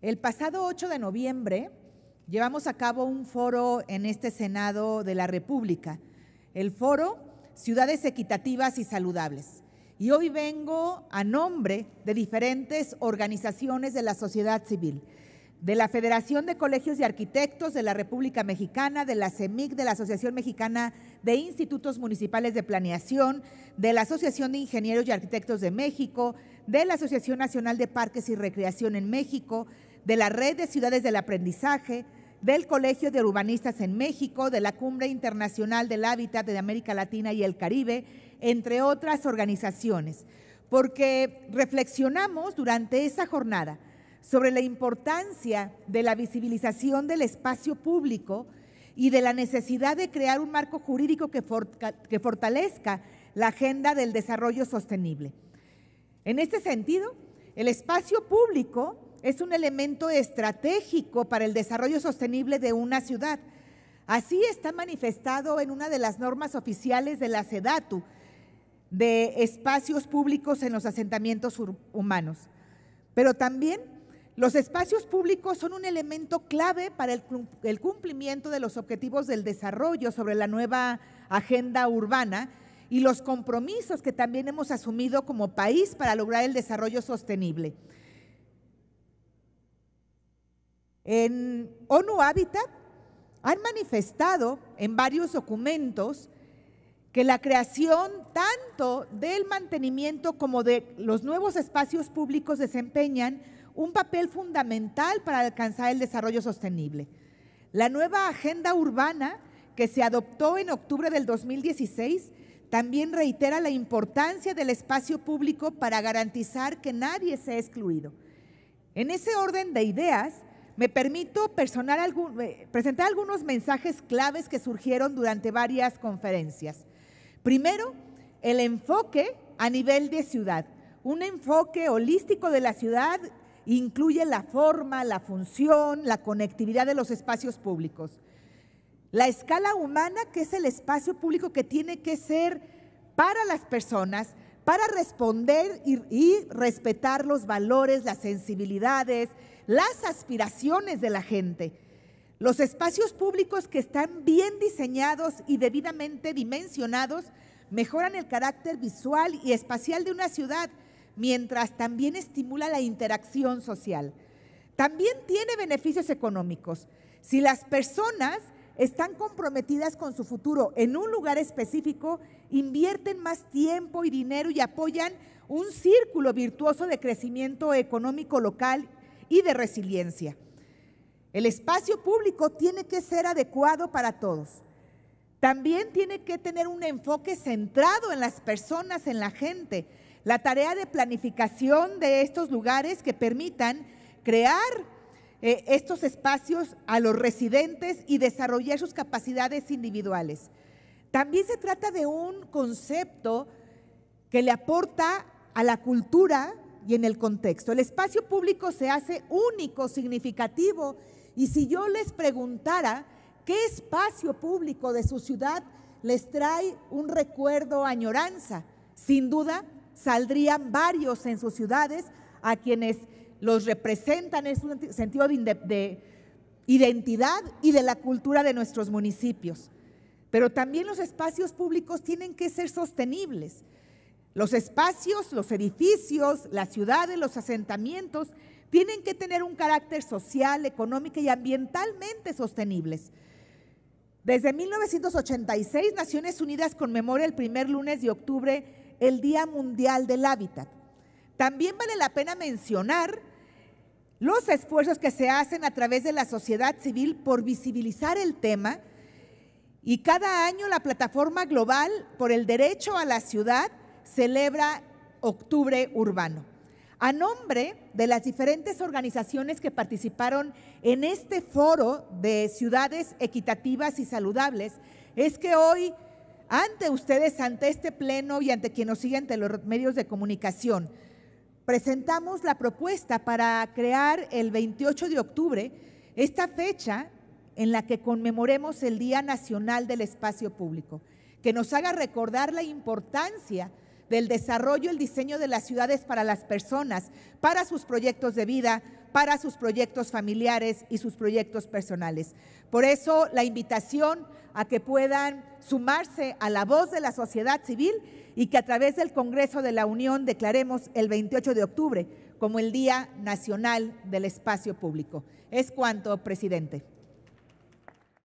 El pasado 8 de noviembre llevamos a cabo un foro en este Senado de la República, el foro Ciudades Equitativas y Saludables. Y hoy vengo a nombre de diferentes organizaciones de la sociedad civil, de la Federación de Colegios de Arquitectos de la República Mexicana, de la CEMIC, de la Asociación Mexicana de Institutos Municipales de Planeación, de la Asociación de Ingenieros y Arquitectos de México, de la Asociación Nacional de Parques y Recreación en México, de la Red de Ciudades del Aprendizaje, del Colegio de Urbanistas en México, de la Cumbre Internacional del Hábitat de América Latina y el Caribe, entre otras organizaciones, porque reflexionamos durante esa jornada sobre la importancia de la visibilización del espacio público y de la necesidad de crear un marco jurídico que, que fortalezca la agenda del desarrollo sostenible. En este sentido, el espacio público es un elemento estratégico para el desarrollo sostenible de una ciudad. Así está manifestado en una de las normas oficiales de la SEDATU, de espacios públicos en los asentamientos humanos. Pero también los espacios públicos son un elemento clave para el, el cumplimiento de los objetivos del desarrollo sobre la nueva agenda urbana y los compromisos que también hemos asumido como país para lograr el desarrollo sostenible. en ONU Habitat han manifestado en varios documentos que la creación tanto del mantenimiento como de los nuevos espacios públicos desempeñan un papel fundamental para alcanzar el desarrollo sostenible. La nueva agenda urbana que se adoptó en octubre del 2016 también reitera la importancia del espacio público para garantizar que nadie sea excluido. En ese orden de ideas, me permito eh, presentar algunos mensajes claves que surgieron durante varias conferencias. Primero, el enfoque a nivel de ciudad. Un enfoque holístico de la ciudad incluye la forma, la función, la conectividad de los espacios públicos. La escala humana, que es el espacio público que tiene que ser para las personas, para responder y, respetar los valores, las sensibilidades, las aspiraciones de la gente. Los espacios públicos que están bien diseñados y debidamente dimensionados mejoran el carácter visual y espacial de una ciudad, mientras también estimula la interacción social. También tiene beneficios económicos. Si las personas están comprometidas con su futuro en un lugar específico, invierten más tiempo y dinero y apoyan un círculo virtuoso de crecimiento económico local y de resiliencia. El espacio público tiene que ser adecuado para todos. También tiene que tener un enfoque centrado en las personas, en la gente. La tarea de planificación de estos lugares que permitan crear eh, estos espacios a los residentes y desarrollar sus capacidades individuales. También se trata de un concepto que le aporta a la cultura y en el contexto. El espacio público se hace único, significativo, y si yo les preguntara qué espacio público de su ciudad les trae un recuerdo, añoranza, sin duda saldrían varios en sus ciudades a quienes los representan, es un sentido de, identidad y de la cultura de nuestros municipios. Pero también los espacios públicos tienen que ser sostenibles. Los espacios, los edificios, las ciudades, los asentamientos tienen que tener un carácter social, económico y ambientalmente sostenibles. Desde 1986, Naciones Unidas conmemora el primer lunes de octubre el Día Mundial del Hábitat. También vale la pena mencionar los esfuerzos que se hacen a través de la sociedad civil por visibilizar el tema y cada año la Plataforma Global por el Derecho a la Ciudad celebra Octubre Urbano. A nombre de las diferentes organizaciones que participaron en este foro de ciudades equitativas y saludables, es que hoy, ante ustedes, ante este pleno y ante quien nos siguen ante los medios de comunicación, presentamos la propuesta para crear el 28 de octubre, esta fecha en la que conmemoremos el Día Nacional del Espacio Público, que nos haga recordar la importancia del desarrollo, y el diseño de las ciudades para las personas, para sus proyectos de vida, para sus proyectos familiares y sus proyectos personales. Por eso la invitación a que puedan sumarse a la voz de la sociedad civil y que a través del Congreso de la Unión declaremos el 28 de octubre como el Día Nacional del Espacio Público. Es cuanto, presidente.